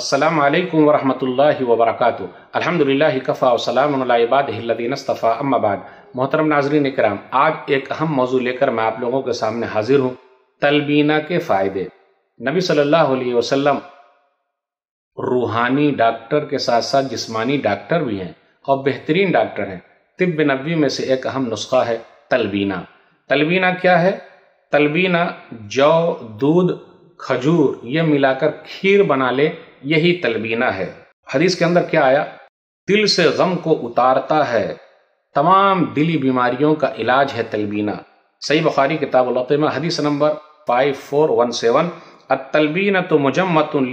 असलम वरहमल वबरक अलहमदिल्ला कफ़ा वसलामबादीनस्तफ़ा अम्माबाद मोहतरम नाजरीन कराम आज एक अहम मौजू लेकर मैं आप लोगों के सामने हाजिर हूँ तलबीना के फ़ायदे नबी सल्लल्लाहु अलैहि वसल्लम रूहानी डॉक्टर के साथ साथ जिस्मानी डॉक्टर भी हैं और बेहतरीन डॉक्टर हैं तिब नबी में से एक अहम नुस्खा है तलबीना तलबीना क्या है तलबीना जौ दूध खजूर ये मिलाकर खीर बना ले यही तलबीना है हदीस के अंदर क्या आया दिल से गम को उतारता है तमाम दिली बीमारियों का इलाज है तलबीना सही बुखारी किताब में हदीस number five four one seven अतलबीन तो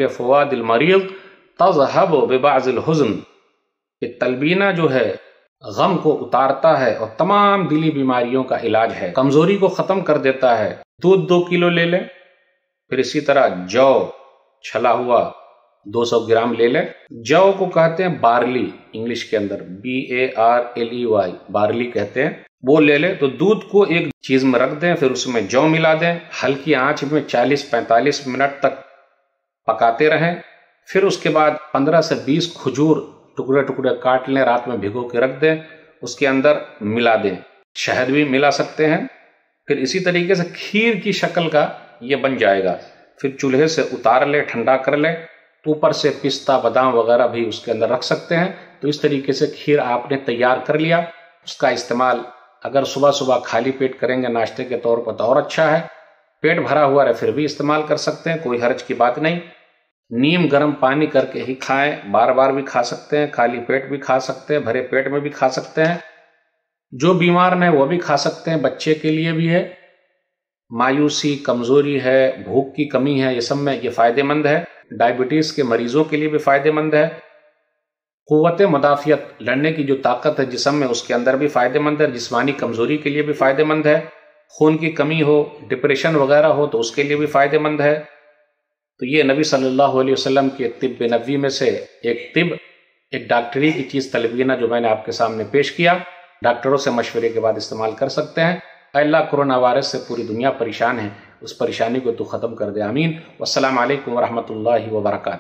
फवादिल मरीज तजहब बिबाज़ुलहजन कि तलबीना जो है गम को उतारता है और तमाम दिली बीमारियों का इलाज है कमज़ोरी को ख़त्म कर देता है दूध दो किलो ले लें फिर इसी तरह जौ छला हुआ 200 ग्राम ले लें जौ को कहते हैं बार्ली इंग्लिश के अंदर B A R L E Y barley कहते हैं वो ले लें तो दूध को एक चीज में रख दें फिर उसमें जौ मिला दें हल्की आंच में 40-45 मिनट तक पकाते रहें फिर उसके बाद 15 से 20 खजूर टुकड़े टुकड़े काट लें रात में भिगो के रख दें उसके अंदर मिला दें शहद भी मिला सकते हैं फिर इसी तरीके से खीर की शक्ल का ये बन जाएगा फिर चूल्हे से उतार लें ठंडा कर लें ऊपर से पिस्ता बादाम वगैरह भी उसके अंदर रख सकते हैं तो इस तरीके से खीर आपने तैयार कर लिया उसका इस्तेमाल अगर सुबह सुबह खाली पेट करेंगे नाश्ते के तौर पर तो और अच्छा है पेट भरा हुआ है फिर भी इस्तेमाल कर सकते हैं कोई हर्ज की बात नहीं नीम गर्म पानी करके ही खाएं बार बार भी खा सकते हैं खाली पेट भी खा सकते हैं भरे पेट में भी खा सकते हैं जो बीमार हैं वो भी खा सकते हैं बच्चे के लिए भी है मायूसी कमज़ोरी है भूख की कमी है ये सब में ये फ़ायदेमंद है डायबिटीज़ के मरीजों के लिए भी फ़ायदेमंद है क़ुत मुदाफ़ियत लड़ने की जो ताकत है जिसम में उसके अंदर भी फ़ायदेमंद है जिसमानी कमज़ोरी के लिए भी फ़ायदेमंद है खून की कमी हो डिप्रेशन वगैरह हो तो उसके लिए भी फ़ायदेमंद है तो ये नबी सल्लल्लाहु अलैहि वसल्लम के तिब नबी में से एक तिब एक डॉक्टरी की चीज़ तलबीना जो मैंने आपके सामने पेश किया डॉक्टरों से मशवरे के बाद इस्तेमाल कर सकते हैं अल्लाह कोरोना वायरस से पूरी दुनिया परेशान है उस परेशानी को तो ख़त्म कर दे आमीन वालकम वरहमल वर्का